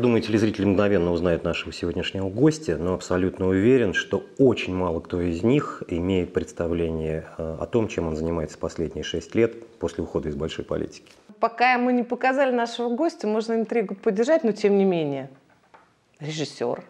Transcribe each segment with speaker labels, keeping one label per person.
Speaker 1: думаю, телезрители мгновенно узнают нашего сегодняшнего гостя, но абсолютно уверен, что очень мало кто из них имеет представление э, о том, чем он занимается последние шесть лет после ухода из большой политики.
Speaker 2: Пока мы не показали нашего гостя, можно интригу поддержать, но тем не менее. Режиссер,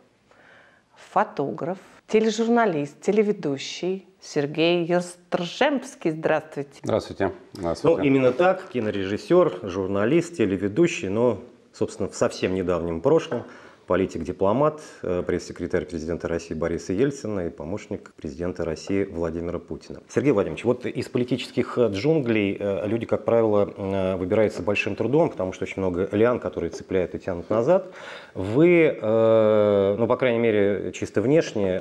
Speaker 2: фотограф, тележурналист, телеведущий Сергей Ярстржемский. Здравствуйте.
Speaker 1: Здравствуйте. Здравствуйте. Ну, именно так, кинорежиссер, журналист, телеведущий, но собственно, в совсем недавнем прошлом политик-дипломат, э, пресс-секретарь президента России Бориса Ельцина и помощник президента России Владимира Путина. Сергей Владимирович, вот из политических э, джунглей э, люди, как правило, выбираются большим трудом, потому что очень много лиан, которые цепляют и тянут назад. Вы, ну, по крайней мере, чисто внешне,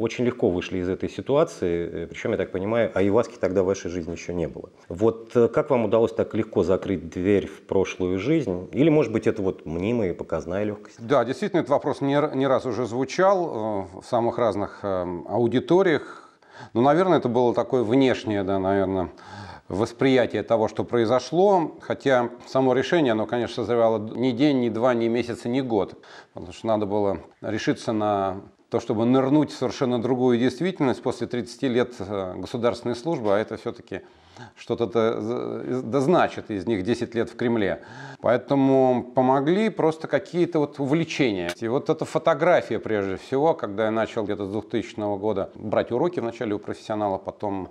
Speaker 1: очень легко вышли из этой ситуации, причем, я так понимаю, айваски тогда в вашей жизни еще не было. Вот как вам удалось так легко закрыть дверь в прошлую жизнь? Или, может быть, это вот мнимая и показная легкость?
Speaker 3: Да, действительно, этот вопрос не, не раз уже звучал э, в самых разных э, аудиториях. Но, наверное, это было такое внешнее, да, наверное, восприятие того, что произошло, хотя само решение, оно, конечно, созревало ни день, ни два, ни месяц, ни год, потому что надо было решиться на то, чтобы нырнуть в совершенно другую действительность после 30 лет э, государственной службы, а это все-таки что-то э, дозначат из них 10 лет в Кремле. Поэтому помогли просто какие-то вот увлечения. И вот эта фотография прежде всего, когда я начал где-то с 2000 года брать уроки вначале у профессионала, потом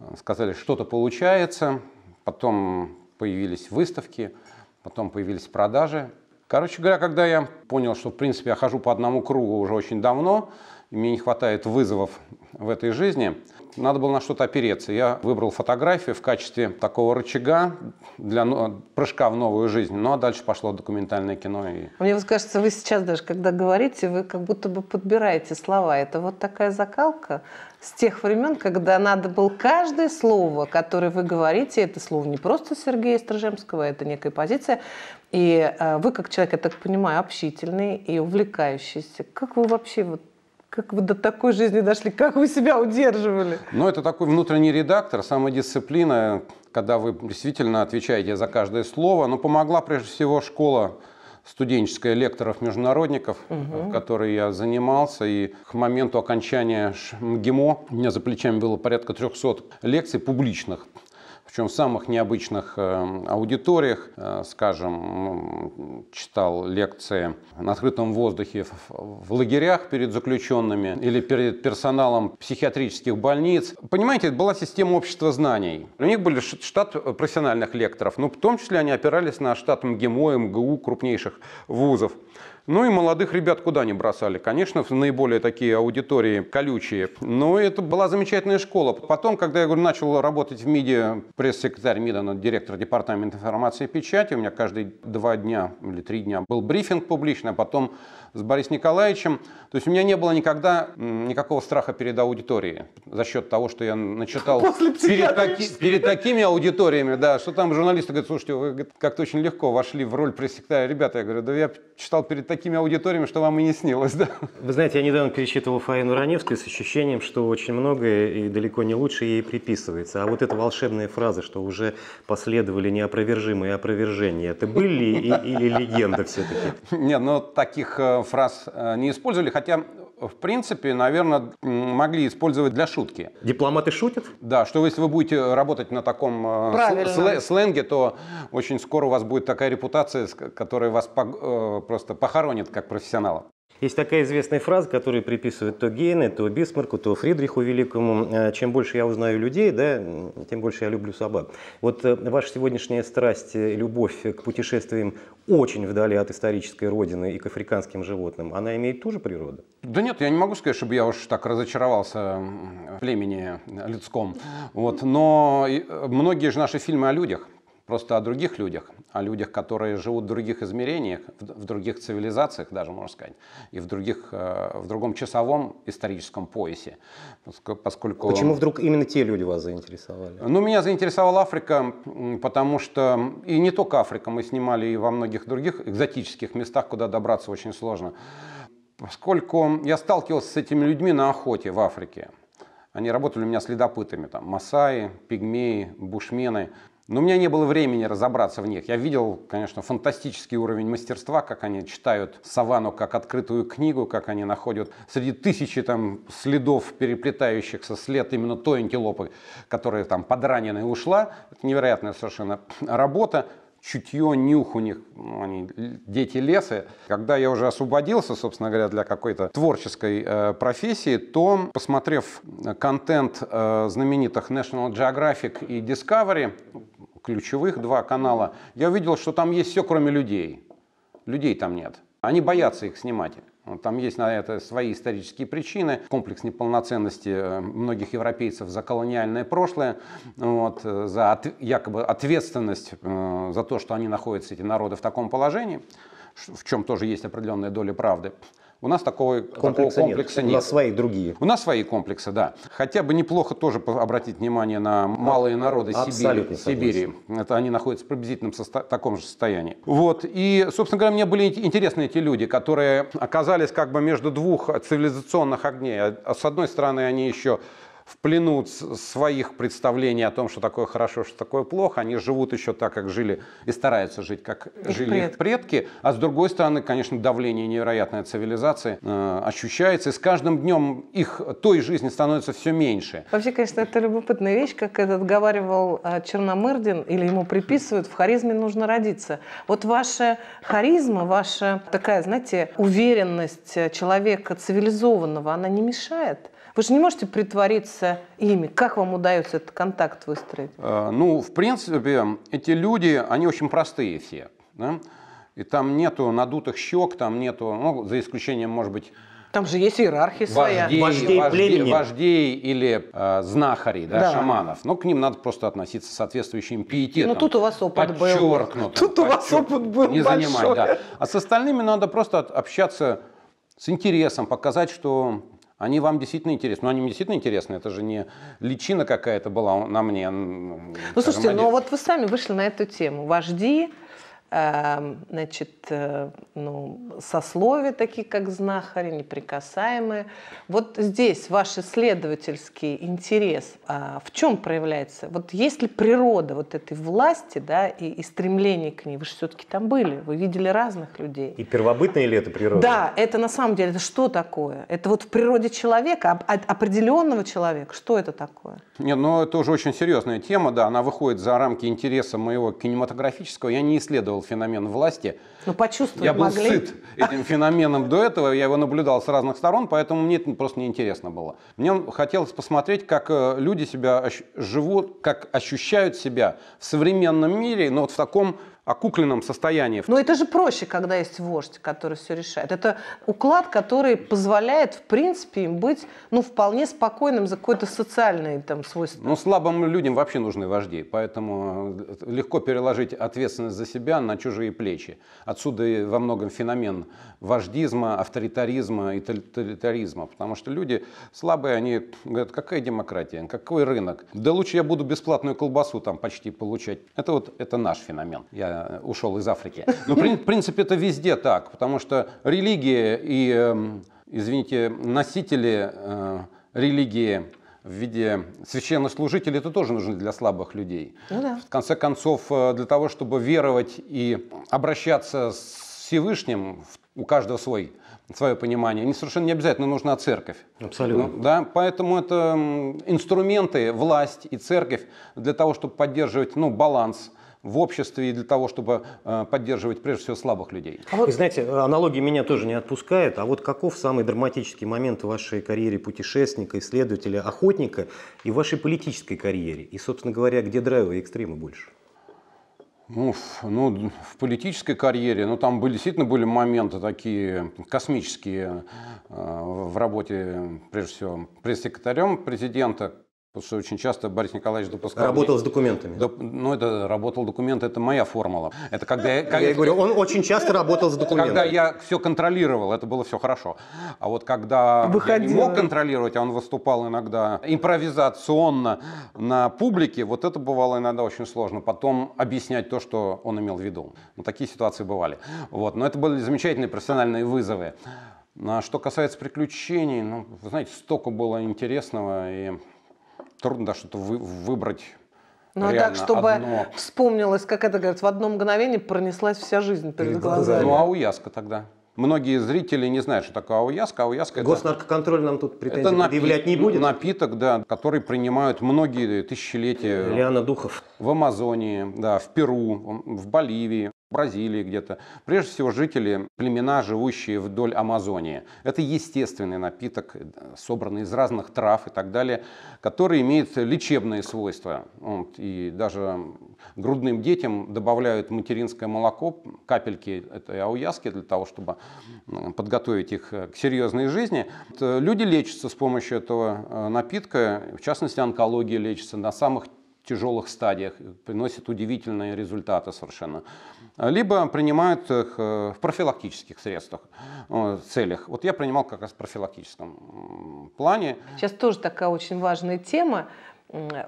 Speaker 3: э, сказали, что-то получается, потом появились выставки, потом появились продажи. Короче говоря, когда я понял, что, в принципе, я хожу по одному кругу уже очень давно, и мне не хватает вызовов в этой жизни, надо было на что-то опереться. Я выбрал фотографию в качестве такого рычага для прыжка в новую жизнь. Ну а дальше пошло документальное кино. И...
Speaker 2: Мне вот кажется, вы сейчас даже, когда говорите, вы как будто бы подбираете слова. Это вот такая закалка с тех времен, когда надо было каждое слово, которое вы говорите, это слово не просто Сергея Строжемского, это некая позиция. И э, вы, как человек, я так понимаю, общительный и увлекающийся. Как вы вообще вот как вы до такой жизни дошли? Как вы себя удерживали?
Speaker 3: Ну, это такой внутренний редактор, самодисциплина, когда вы действительно отвечаете за каждое слово. Но помогла прежде всего школа студенческая лекторов-международников, угу. которой я занимался. И к моменту окончания ГИМО у меня за плечами было порядка 300 лекций публичных причем в самых необычных э, аудиториях. Э, скажем, читал лекции на открытом воздухе в лагерях перед заключенными или перед персоналом психиатрических больниц. Понимаете, это была система общества знаний. У них были штат профессиональных лекторов, но ну, в том числе они опирались на штат МГИМО, МГУ, крупнейших вузов. Ну и молодых ребят куда не бросали. Конечно, в наиболее такие аудитории колючие. Но это была замечательная школа. Потом, когда я начал работать в МИДе, пресс-секретарь МИДа, ну, директор департамента информации и печати, у меня каждые два дня или три дня был брифинг публичный, а потом с Борисом Николаевичем. То есть у меня не было никогда никакого страха перед аудиторией за счет того, что я начитал перед, таки, перед такими аудиториями, да, что там журналисты говорят, слушайте, вы как-то очень легко вошли в роль пресс-секретаря. Ребята, я говорю, да я читал перед такими такими аудиториями, что вам и не снилось, да? Вы знаете, я недавно
Speaker 1: перечитывал Фаину Раневскую с ощущением, что очень многое и далеко не лучше ей приписывается. А вот эта волшебная фраза, что уже последовали неопровержимые опровержения, это были или легенда все-таки?
Speaker 3: Нет, но таких э, фраз э, не использовали, хотя в принципе, наверное, могли использовать для шутки. Дипломаты шутят? Да, что если вы будете работать на таком э, Правильно. сленге, то очень скоро у вас будет такая репутация, которая вас э, просто похоронит как профессионала. Есть такая известная фраза, которую
Speaker 1: приписывают то Гейне, то Бисмарку, то Фридриху Великому. «Э, Чем больше я узнаю людей, да, тем больше я люблю собак. Вот э, ваша сегодняшняя страсть, любовь к путешествиям очень вдали от исторической родины и к африканским животным, она имеет ту же природу?
Speaker 3: Да нет, я не могу сказать, чтобы я уж так разочаровался в племени людском. Вот. Но э, многие же наши фильмы о людях просто о других людях, о людях, которые живут в других измерениях, в других цивилизациях даже, можно сказать, и в, других, э, в другом часовом историческом поясе. Поскольку... А почему вдруг
Speaker 1: именно те люди вас заинтересовали?
Speaker 3: Ну, меня заинтересовала Африка, потому что, и не только Африка, мы снимали и во многих других экзотических местах, куда добраться очень сложно. Поскольку я сталкивался с этими людьми на охоте в Африке, они работали у меня следопытами, там, масаи, пигмеи, бушмены – но у меня не было времени разобраться в них. Я видел, конечно, фантастический уровень мастерства, как они читают савану как открытую книгу, как они находят среди тысячи там следов, переплетающихся след именно той антилопы, которая там подранена и ушла. Это невероятная совершенно работа чутье, нюх у них, ну, они дети леса. Когда я уже освободился, собственно говоря, для какой-то творческой э, профессии, то, посмотрев э, контент э, знаменитых National Geographic и Discovery, ключевых два канала, я увидел, что там есть все, кроме людей. Людей там нет. Они боятся их снимать. Там есть на это свои исторические причины. Комплекс неполноценности э, многих европейцев за колониальное прошлое, вот, э, за от, якобы ответственность э, за то, что они находятся, эти народы, в таком положении, в чем тоже есть определенная доля правды. У нас такого комплекса, комплекса нет. нет. У нас свои другие. У нас свои комплексы, да. Хотя бы неплохо тоже обратить внимание на малые а, народы Абсолютно Сибири. Это они находятся в приблизительном состо... таком же состоянии. Вот. И, собственно говоря, мне были интересны эти люди, которые оказались как бы между двух цивилизационных огней. А, а с одной стороны, они еще в плену своих представлений о том, что такое хорошо, что такое плохо. Они живут еще так, как жили, и стараются жить, как их жили предки. их предки. А с другой стороны, конечно, давление невероятной цивилизации э, ощущается, и с каждым днем их той жизни становится все меньше.
Speaker 2: Вообще, конечно, это любопытная вещь, как этот отговаривал э, Черномырдин, или ему приписывают, в харизме нужно родиться. Вот ваша харизма, ваша такая, знаете, уверенность э, человека цивилизованного, она не мешает? Вы же не можете притвориться ими. Как вам удается этот контакт выстроить?
Speaker 3: Э, ну, в принципе, эти люди, они очень простые все. Да? И там нету надутых щек, там нету, ну, за исключением, может быть,
Speaker 2: там же есть иерархия вождей, своя. Вождей, вождей,
Speaker 3: вождей или э, знахарей, да, да, шаманов. Но к ним надо просто относиться соответствующим пиететом. Ну тут у вас опыт был. Тут
Speaker 2: у вас опыт был Не большой. занимать, да.
Speaker 3: А с остальными надо просто общаться с интересом, показать, что они вам действительно интересны. Но они мне действительно интересны. Это же не личина какая-то была на мне.
Speaker 2: Ну, скажем, слушайте, ну, они... вот вы сами вышли на эту тему. Вожди, Эм, значит, э, ну, сословия, такие как знахари, неприкасаемые. Вот здесь ваш исследовательский интерес а в чем проявляется? Вот есть ли природа вот этой власти да, и, и стремление к ней? Вы же все-таки там были, вы видели разных людей.
Speaker 3: И первобытная ли это природа? Да,
Speaker 2: это на самом деле, это что такое? Это вот в природе человека, определенного человека, что это такое?
Speaker 3: Не, ну это уже очень серьезная тема, да, она выходит за рамки интереса моего кинематографического. Я не исследовал почувствовал феномен власти.
Speaker 2: Ну, почувствовать Я был могли. сыт
Speaker 3: этим феноменом до этого, я его наблюдал с разных сторон, поэтому мне это просто неинтересно было. Мне хотелось посмотреть, как э, люди себя живут, как ощущают себя в современном мире, но вот в таком окукленном состоянии. Но это
Speaker 2: же проще, когда есть вождь, который все решает. Это уклад, который позволяет, в принципе, им быть ну, вполне спокойным за какое-то социальное там, свойство.
Speaker 3: Ну, слабым людям вообще нужны вожди, поэтому э, легко переложить ответственность за себя на чужие плечи. Отсюда и во многом феномен вождизма, авторитаризма и тоталитаризма, потому что люди слабые, они говорят, какая демократия, какой рынок, да лучше я буду бесплатную колбасу там почти получать. Это вот это наш феномен. Я Э, ушел из Африки. Но ну, в принципе это везде так, потому что религии и, эм, извините, носители э, религии в виде священнослужителей это тоже нужно для слабых людей. Ну, да. В конце концов, э, для того, чтобы веровать и обращаться с Всевышним, у каждого свой свое понимание. Не совершенно не обязательно нужна церковь. Абсолютно. Ну, да, поэтому это инструменты, власть и церковь для того, чтобы поддерживать ну, баланс в обществе и для того, чтобы э, поддерживать прежде всего слабых людей. А вот, вы знаете, аналогии меня тоже не отпускают. А вот каков самый драматический момент в
Speaker 1: вашей карьере путешественника, исследователя, охотника и в вашей политической карьере? И, собственно говоря, где драйвы и экстремы больше?
Speaker 3: Ну, в, ну, в политической карьере, ну, там были, действительно были моменты такие космические э, в работе, прежде всего, пресс-секретарем президента, Потому что очень часто Борис Николаевич допускал... Работал мне... с документами. Доп... Ну, это работал документы, это моя формула. Это когда я... Как... Я говорю, он
Speaker 1: очень часто работал с документами. Когда я
Speaker 3: все контролировал, это было все хорошо. А вот когда Выходил. я не мог контролировать, а он выступал иногда импровизационно на публике, вот это бывало иногда очень сложно. Потом объяснять то, что он имел в виду. Ну, такие ситуации бывали. Вот. Но это были замечательные профессиональные вызовы. А что касается приключений, ну, вы знаете, столько было интересного и трудно да, что-то вы, выбрать.
Speaker 2: Ну, а так, чтобы одно... вспомнилось, как это говорят, в одно мгновение пронеслась вся жизнь перед, перед глазами. Ну, а
Speaker 3: ауяска тогда. Многие зрители не знают, что такое ауяска. ауяска Госнаркоконтроль
Speaker 1: нам тут претензий это напи... предъявлять не будет.
Speaker 3: Напиток, да, который принимают многие тысячелетия. Лиана Духов. В Амазонии, да, в Перу, в Боливии. Бразилии где-то. Прежде всего, жители, племена, живущие вдоль Амазонии. Это естественный напиток, собранный из разных трав и так далее, который имеет лечебные свойства. Вот, и даже грудным детям добавляют материнское молоко, капельки этой ауяски, для того, чтобы ну, подготовить их к серьезной жизни. Люди лечатся с помощью этого э, напитка, в частности, онкология лечится на самых тяжелых стадиях, приносит удивительные результаты совершенно либо принимают их э, в профилактических средствах, э, целях. Вот я принимал как раз в профилактическом
Speaker 2: плане. Сейчас тоже такая очень важная тема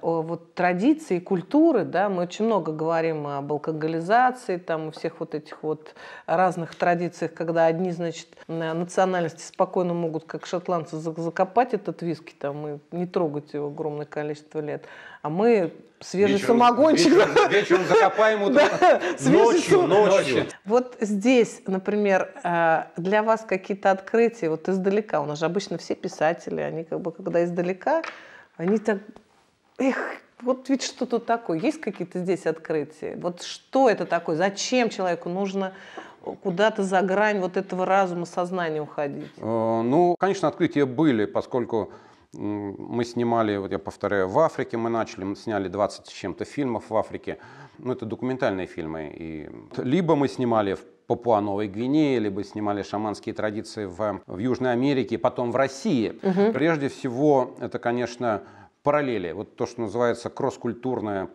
Speaker 2: вот традиции, культуры, да, мы очень много говорим об алкоголизации, там, у всех вот этих вот разных традициях, когда одни, значит, национальности спокойно могут, как шотландцы, закопать этот виски там и не трогать его огромное количество лет, а мы свежий вечером, самогончик. Вечером,
Speaker 3: вечером закопаем утро. Да, ночью, ночью.
Speaker 2: Вот здесь, например, э, для вас какие-то открытия, вот издалека, у нас же обычно все писатели, они как бы, когда издалека, они так, эх, вот ведь что-то такое. Есть какие-то здесь открытия? Вот что это такое? Зачем человеку нужно куда-то за грань вот этого разума, сознания уходить?
Speaker 3: Э, ну, конечно, открытия были, поскольку мы снимали, вот я повторяю, в Африке мы начали, мы сняли 20 с чем-то фильмов в Африке. Ну, это документальные фильмы. И... Либо мы снимали в Папуа-Новой Гвинеи, либо снимали шаманские традиции в, в Южной Америке, потом в России. Угу. Прежде всего, это, конечно, параллели. Вот то, что называется кросс-культурная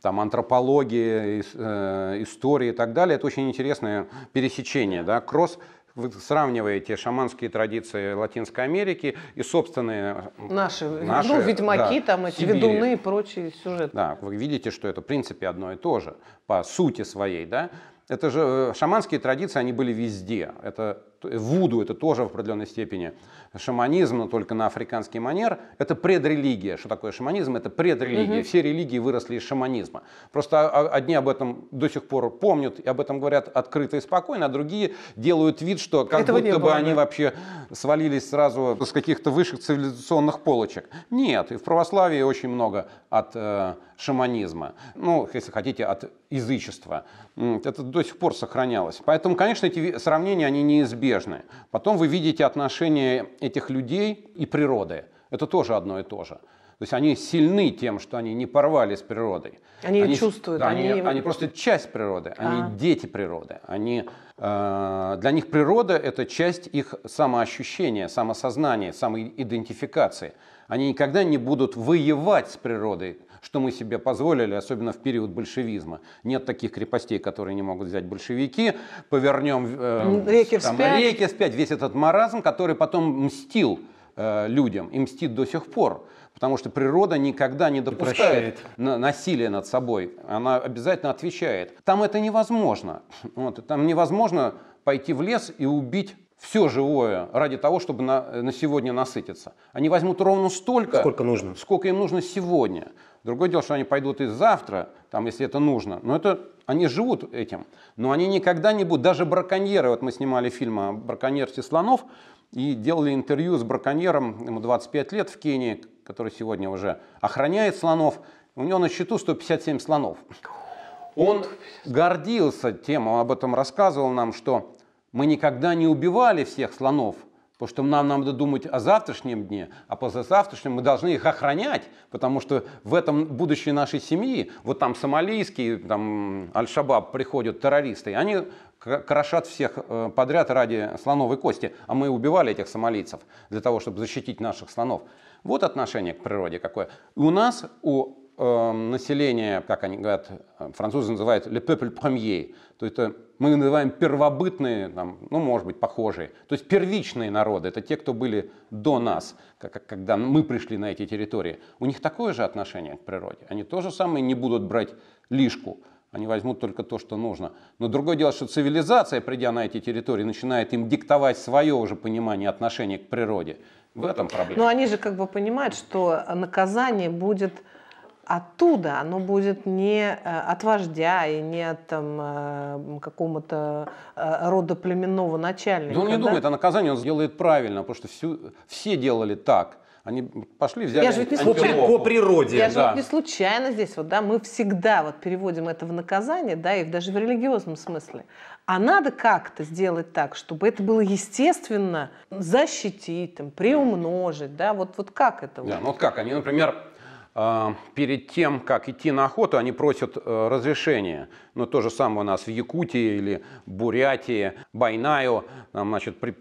Speaker 3: там, антропология, э, история и так далее, это очень интересное пересечение. Да? Кросс вы сравниваете шаманские традиции Латинской Америки и собственные...
Speaker 2: Наши, наши ну, ведьмаки, да, там эти Сибири. ведуны и прочие сюжеты.
Speaker 3: Да, вы видите, что это в принципе одно и то же по сути своей, да. Это же э, шаманские традиции, они были везде. Это Э, вуду это тоже в определенной степени шаманизм, но только на африканский манер. Это предрелигия. Что такое шаманизм? Это предрелигия. Угу. Все религии выросли из шаманизма. Просто одни об этом до сих пор помнят и об этом говорят открыто и спокойно, а другие делают вид, что как Этого будто бы они да. вообще свалились сразу с каких-то высших цивилизационных полочек. Нет, и в православии очень много от э, шаманизма. Ну, если хотите, от язычества. Это до сих пор сохранялось. Поэтому, конечно, эти сравнения, они неизбежны зарубежные. Потом вы видите отношения этих людей и природы. Это тоже одно и то же. То есть они сильны тем, что они не порвали с природой. Они, они чувствуют. Да, они, они, они просто часть природы, они а. дети природы. Они, э, для них природа – это часть их самоощущения, самосознания, самоидентификации. Они никогда не будут воевать с природой, что мы себе позволили, особенно в период большевизма. Нет таких крепостей, которые не могут взять большевики. Повернем э, реки, там, вспять. реки вспять. Весь этот маразм, который потом мстил э, людям и мстит до сих пор. Потому что природа никогда не допускает на насилие над собой. Она обязательно отвечает. Там это невозможно. Вот, там невозможно пойти в лес и убить все живое ради того, чтобы на, на сегодня насытиться. Они возьмут ровно столько, сколько нужно, сколько им нужно сегодня. Другое дело, что они пойдут и завтра, там, если это нужно. Но это они живут этим. Но они никогда не будут, даже браконьеры, вот мы снимали фильм о браконьерстве слонов, и делали интервью с браконьером, ему 25 лет в Кении, который сегодня уже охраняет слонов. У него на счету 157 слонов. Он гордился тем, он об этом рассказывал нам, что мы никогда не убивали всех слонов, Потому что нам, нам надо думать о завтрашнем дне, а позавтрашнем мы должны их охранять, потому что в этом будущее нашей семьи, вот там сомалийские, там Аль-Шабаб приходят террористы, они крошат всех э, подряд ради слоновой кости, а мы убивали этих сомалийцев для того, чтобы защитить наших слонов. Вот отношение к природе какое. И у нас, у э, населения, как они говорят, э, французы называют «le peuple premier», то это мы называем первобытные, там, ну, может быть, похожие, то есть первичные народы, это те, кто были до нас, как, когда мы пришли на эти территории, у них такое же отношение к природе. Они то же самое не будут брать лишку, они возьмут только то, что нужно. Но другое дело, что цивилизация, придя на эти территории, начинает им диктовать свое уже понимание отношения к природе. В этом проблема. Но они же
Speaker 2: как бы понимают, что наказание будет оттуда, оно будет не э, от вождя и не от там, э, какому-то э, рода племенного начальника. Да он не да? думает о
Speaker 3: наказании, он сделает правильно, потому что всю, все делали так. Они пошли, взяли... Я же ведь не случайно, по природе. Я да. же ведь не
Speaker 2: случайно здесь, вот, да, мы всегда вот переводим это в наказание, да, и даже в религиозном смысле. А надо как-то сделать так, чтобы это было естественно, защитить, там, приумножить, да, вот, вот как это? Да, вот? ну
Speaker 3: вот как, они, например, а, перед тем, как идти на охоту, они просят э, разрешения. Но ну, то же самое у нас в Якутии или Бурятии, Байнаю, там, значит, при,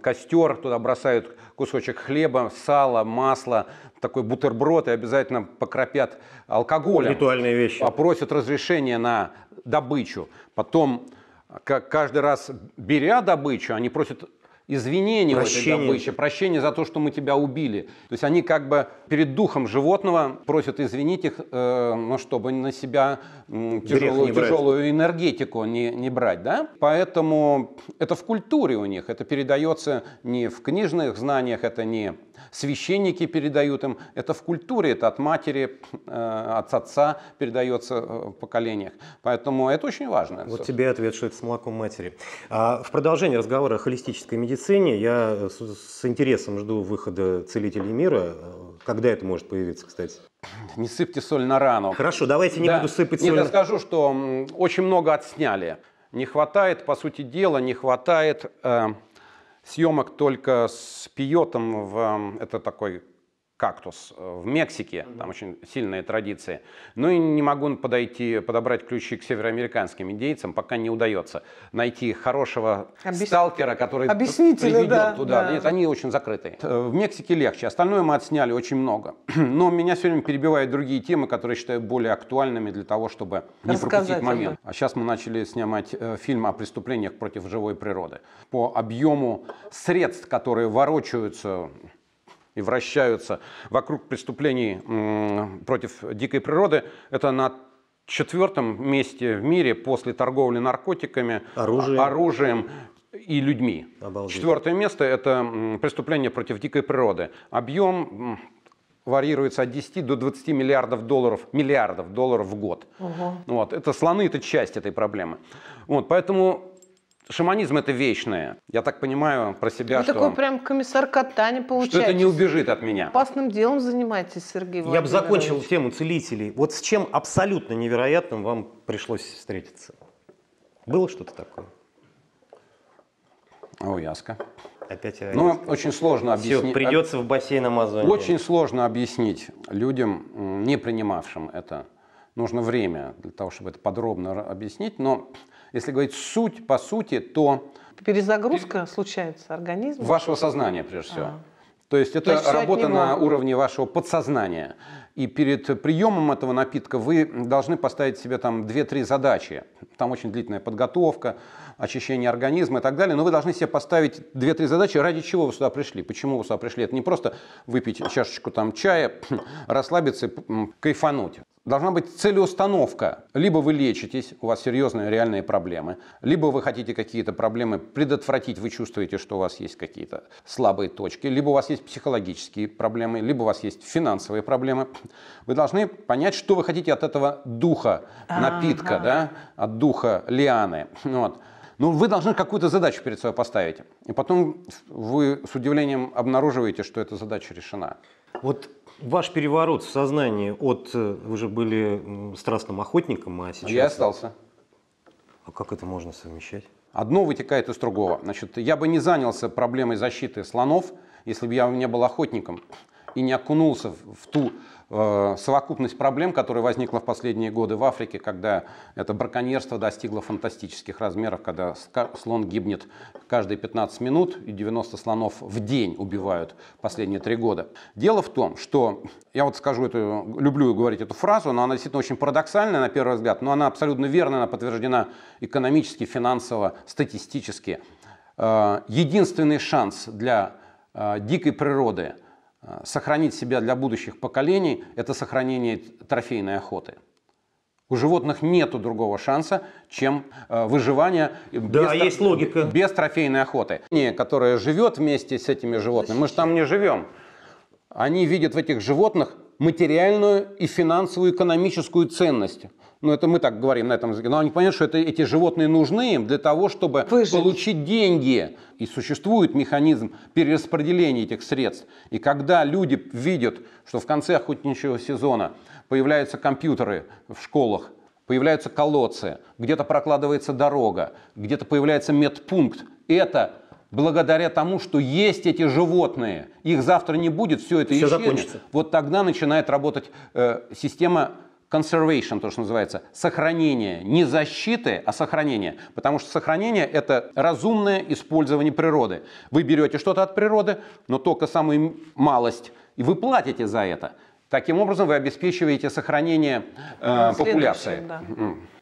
Speaker 3: костер, туда бросают кусочек хлеба, сала, масла, такой бутерброд и обязательно покропят алкоголем. Ритуальные вещи. А просят разрешения на добычу. Потом э, как каждый раз беря добычу, они просят извинение прощение. в этой добыче, прощение за то, что мы тебя убили. То есть они как бы перед духом животного просят извинить их, э, ну, чтобы на себя э, тяжелую, тяжелую энергетику не, не брать. Да? Поэтому это в культуре у них, это передается не в книжных знаниях, это не Священники передают им, это в культуре, это от матери, э, от отца передается э, в поколениях. Поэтому это очень важно. Вот тебе ответ, что это с молоком матери.
Speaker 1: А в продолжение разговора о холистической медицине я э, с интересом жду выхода
Speaker 3: целителей мира. Когда это может появиться, кстати? Не сыпьте соль на рану. Хорошо, давайте не да. буду сыпать соль. Нет, я скажу, что очень много отсняли. Не хватает, по сути дела, не хватает э, съемок только с Пиотом, в, эм, это такой кактус э, в Мексике, там очень сильные традиции. Ну и не могу подойти, подобрать ключи к североамериканским индейцам, пока не удается найти хорошего Объяс... сталкера, который приведет да, туда. Да. Нет, они очень закрытые. Э, в Мексике легче, остальное мы отсняли очень много. Но меня все время перебивают другие темы, которые считаю более актуальными для того, чтобы не пропустить момент. А сейчас мы начали снимать э, фильм о преступлениях против живой природы. По объему средств, которые ворочаются и вращаются вокруг преступлений против дикой природы, это на четвертом месте в мире после торговли наркотиками, а, оружием, оружием и людьми. Обалдеть. Четвертое место – это преступление против дикой природы. Объем варьируется от 10 до 20 миллиардов долларов, миллиардов долларов в год. Угу. Вот. Это слоны – это часть этой проблемы. Вот, поэтому Шаманизм это вечное. Я так понимаю про себя, Вы что... такой
Speaker 2: прям комиссар кота не получается. Что это не
Speaker 3: убежит от меня.
Speaker 2: Опасным делом занимаетесь, Сергей Я бы закончил
Speaker 3: тему целителей. Вот с чем
Speaker 1: абсолютно невероятным вам пришлось встретиться? Было что-то такое?
Speaker 3: О, яска. Опять Ну, очень сложно объяснить. Все, придется
Speaker 1: в бассейн Амазонии. Очень
Speaker 3: сложно объяснить людям, не принимавшим это. Нужно время для того, чтобы это подробно объяснить, но если говорить суть по сути, то...
Speaker 2: Перезагрузка Пере... случается организма? Вашего сознания, прежде всего. А.
Speaker 3: То есть это То есть работа на уровне вашего подсознания. И перед приемом этого напитка вы должны поставить себе там 2-3 задачи. Там очень длительная подготовка, очищение организма и так далее. Но вы должны себе поставить 2-3 задачи, ради чего вы сюда пришли, почему вы сюда пришли. Это не просто выпить чашечку там чая, расслабиться, кайфануть должна быть целеустановка. Либо вы лечитесь, у вас серьезные реальные проблемы, либо вы хотите какие-то проблемы предотвратить, вы чувствуете, что у вас есть какие-то слабые точки, либо у вас есть психологические проблемы, либо у вас есть финансовые проблемы. Вы должны понять, что вы хотите от этого духа, а, напитка, да, от духа лианы. Вот. ну вы должны какую-то задачу перед собой поставить. И потом вы с удивлением обнаруживаете, что эта задача решена. Вот ваш переворот в сознании от... Э, вы же были страстным охотником, а сейчас... Я остался. А как это можно совмещать? Одно вытекает из другого. Значит, я бы не занялся проблемой защиты слонов, если бы я не был охотником и не окунулся в ту Э, совокупность проблем, которая возникла в последние годы в Африке, когда это браконьерство достигло фантастических размеров, когда слон гибнет каждые 15 минут и 90 слонов в день убивают последние три года. Дело в том, что я вот скажу эту, люблю говорить эту фразу, но она действительно очень парадоксальная на первый взгляд, но она абсолютно верна, она подтверждена экономически, финансово, статистически. Э, единственный шанс для э, дикой природы – сохранить себя для будущих поколений – это сохранение трофейной охоты. У животных нет другого шанса, чем э, выживание да, без, есть троф... логика. без трофейной охоты. Которая живет вместе с этими животными, мы же там не живем. Они видят в этих животных материальную и финансовую экономическую ценность. Ну, это мы так говорим на этом языке. Но они понимают, что это, эти животные нужны им для того, чтобы Выжить. получить деньги. И существует механизм перераспределения этих средств. И когда люди видят, что в конце охотничьего сезона появляются компьютеры в школах, появляются колодцы, где-то прокладывается дорога, где-то появляется медпункт, это благодаря тому, что есть эти животные, их завтра не будет, все это все исчезнет. Закончится. Вот тогда начинает работать э, система conservation, то, что называется, сохранение, не защиты, а сохранение. Потому что сохранение – это разумное использование природы. Вы берете что-то от природы, но только самую малость, и вы платите за это. Таким образом, вы обеспечиваете сохранение э, популяции. Да.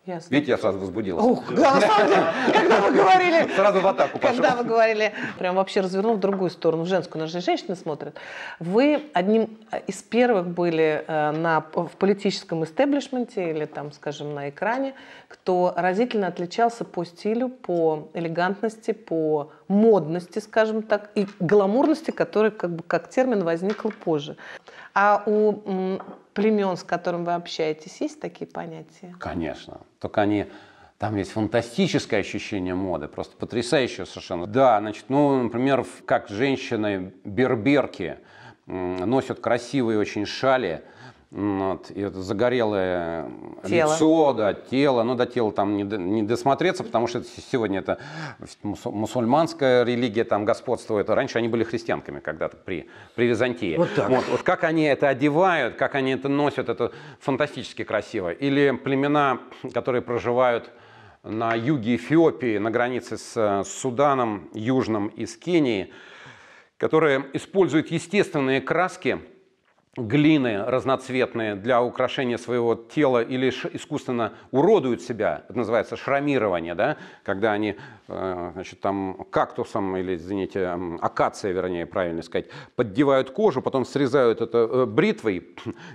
Speaker 3: Ясно. Видите, я сразу возбудилась. Ух, да, на самом деле, когда вы говорили... Сразу в атаку пошел.
Speaker 2: Когда вы говорили, прям вообще развернул в другую сторону, в женскую, на же женщины смотрят. Вы одним э, из первых были э, на, в политическом истеблишменте или там, скажем, на экране, кто разительно отличался по стилю, по элегантности, по модности, скажем так, и гламурности, который как, бы, как термин возникл позже. А у племен, с которым вы общаетесь, есть такие понятия?
Speaker 3: Конечно. Только они там есть фантастическое ощущение моды, просто потрясающее совершенно. Да, значит, ну, например, как женщины берберки носят красивые очень шали, вот, и это загорелое э, тело. лицо, да, тело, ну до тела там не, не досмотреться, потому что сегодня это мусульманская религия там господствует. Раньше они были христианками когда-то при, при Византии. Вот, так. Вот, вот как они это одевают, как они это носят, это фантастически красиво. Или племена, которые проживают на юге Эфиопии, на границе с э, Суданом Южным и с Кенией, которые используют естественные краски – глины разноцветные для украшения своего тела или искусственно уродуют себя, это называется шрамирование, да, когда они, э, значит, там кактусом или, извините, акация, вернее, правильно сказать, поддевают кожу, потом срезают это э, бритвой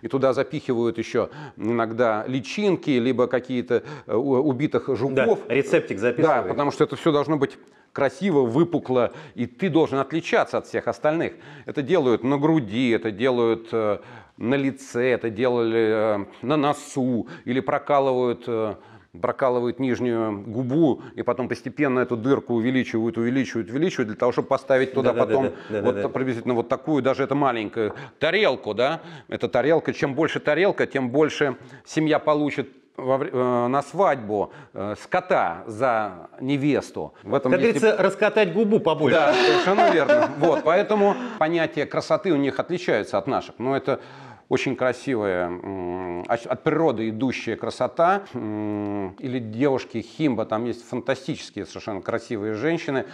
Speaker 3: и туда запихивают еще иногда личинки, либо какие-то э, убитых жуков. Да, рецептик записывают. Да, потому что это все должно быть красиво, выпукло, и ты должен отличаться от всех остальных. Это делают на груди, это делают э, на лице, это делали э, на носу, или прокалывают э, прокалывают нижнюю губу и потом постепенно эту дырку увеличивают, увеличивают, увеличивают для того, чтобы поставить туда да, потом да, да, да, вот да, да. приблизительно вот такую, даже это маленькую тарелку, да? Это тарелка. Чем больше тарелка, тем больше семья получит Э, на свадьбу э, скота за невесту. В этом как месте... говорится,
Speaker 1: раскатать губу побольше. Да, совершенно
Speaker 3: верно. Вот, поэтому понятие красоты у них отличается от наших. Но это очень красивая, от природы идущая красота. Или девушки Химба, там есть фантастические совершенно красивые женщины.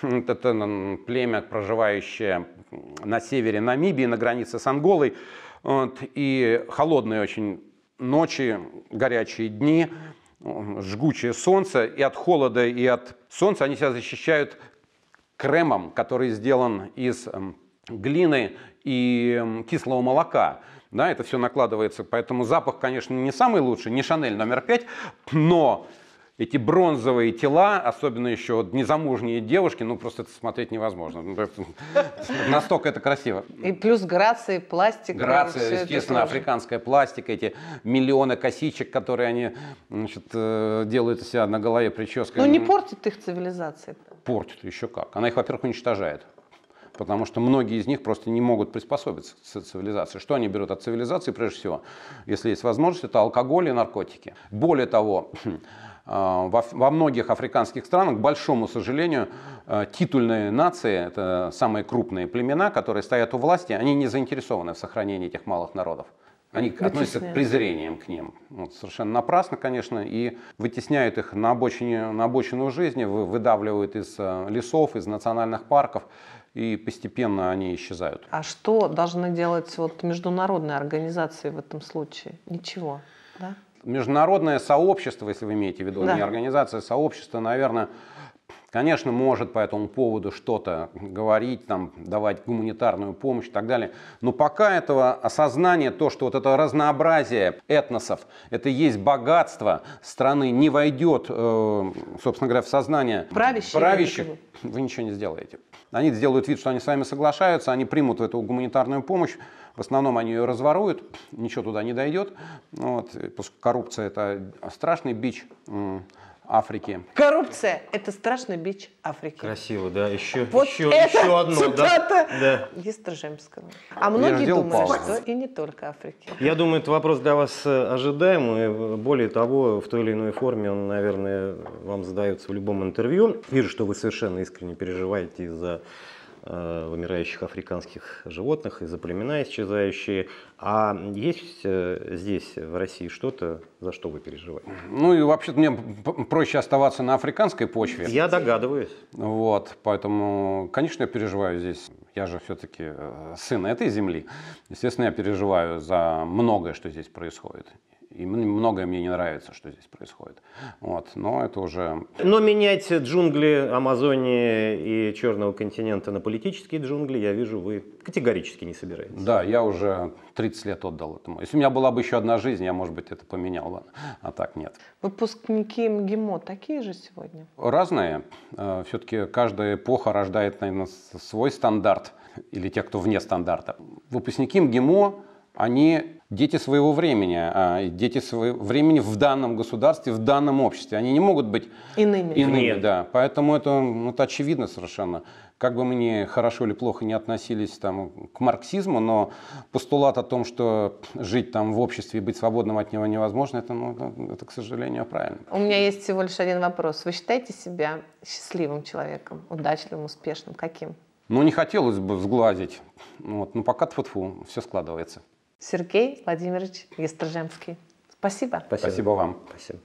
Speaker 3: Это племя, проживающее на севере Намибии, на границе с Анголой. Вот, и холодные очень ночи, горячие дни, жгучее солнце. И от холода, и от солнца они себя защищают кремом, который сделан из эм, глины и эм, кислого молока. Да, это все накладывается, поэтому запах, конечно, не самый лучший, не Шанель номер пять, но эти бронзовые тела, особенно еще незамужние девушки, ну просто это смотреть невозможно. Ну, настолько это красиво.
Speaker 2: И плюс грация, пластика. Грация, естественно,
Speaker 3: африканская пластика, эти миллионы косичек, которые они значит, э, делают у себя на голове прической. Ну не
Speaker 2: портит их цивилизация.
Speaker 3: Портит, еще как. Она их, во-первых, уничтожает потому что многие из них просто не могут приспособиться к цивилизации. Что они берут от цивилизации, прежде всего, если есть возможность, это алкоголь и наркотики. Более того, А, во, многих африканских странах, к большому сожалению, э, титульные нации, это самые крупные племена, которые стоят у власти, они не заинтересованы в сохранении этих малых народов. Они относятся к презрением к ним. Вот, совершенно напрасно, конечно, и вытесняют их на, обочине, на обочину жизни, выдавливают из э, лесов, из национальных парков, и постепенно они исчезают.
Speaker 2: А что должны делать вот международные организации в этом случае? Ничего, да?
Speaker 3: международное сообщество, если вы имеете в виду, а да. не организация, сообщество, наверное, Конечно, может по этому поводу что-то говорить, там, давать гуманитарную помощь и так далее. Но пока этого осознания, то, что вот это разнообразие этносов, это есть богатство страны, не войдет, э, собственно говоря, в сознание правящих, правящих вы ничего не сделаете. Они сделают вид, что они с вами соглашаются, они примут эту гуманитарную помощь, в основном они ее разворуют, ничего туда не дойдет. Вот, коррупция – это страшный бич Африки.
Speaker 2: Коррупция – это страшный бич Африки.
Speaker 3: Красиво, да. Еще, вот еще, это еще одно. цитата да?
Speaker 2: Естрожемского. А многие думают, паузу. что и не только Африки.
Speaker 1: Я думаю, этот вопрос для вас э, ожидаемый. Э, более того, в той или иной форме он, наверное, вам задается в любом интервью. Вижу, что вы совершенно искренне переживаете из-за вымирающих э, африканских животных и за племена исчезающие. А есть э, здесь, в России, что-то,
Speaker 3: за что вы переживаете? Ну и вообще-то мне проще оставаться на африканской почве. Я догадываюсь. Вот, поэтому, конечно, я переживаю здесь. Я же все-таки э, сын этой земли. Естественно, я переживаю за многое, что здесь происходит. И многое мне не нравится, что здесь происходит. Вот, но это уже...
Speaker 1: Но менять джунгли
Speaker 3: Амазонии и Черного континента на политические джунгли, я вижу, вы категорически не собираетесь. Да, я уже 30 лет отдал этому. Если у меня была бы еще одна жизнь, я, может быть, это поменял, бы, а так нет.
Speaker 2: Выпускники МГИМО такие же сегодня?
Speaker 3: Разные. Э, Все-таки каждая эпоха рождает, наверное, свой стандарт или те, кто вне стандарта. Выпускники МГИМО они дети своего времени, а, дети своего времени в данном государстве, в данном обществе. Они не могут быть
Speaker 2: иными. иными
Speaker 3: да. Поэтому это, ну, это очевидно совершенно. Как бы мы ни хорошо или плохо не относились там, к марксизму, но постулат о том, что жить там в обществе и быть свободным от него невозможно, это, ну, это, к сожалению, правильно.
Speaker 2: У меня есть всего лишь один вопрос. Вы считаете себя счастливым человеком, удачливым, успешным? Каким?
Speaker 3: Ну, не хотелось бы сглазить. Вот. Но ну, пока тьфу-тьфу, все складывается.
Speaker 2: Сергей Владимирович Естржемский, Спасибо. Спасибо, Спасибо
Speaker 3: вам. Спасибо.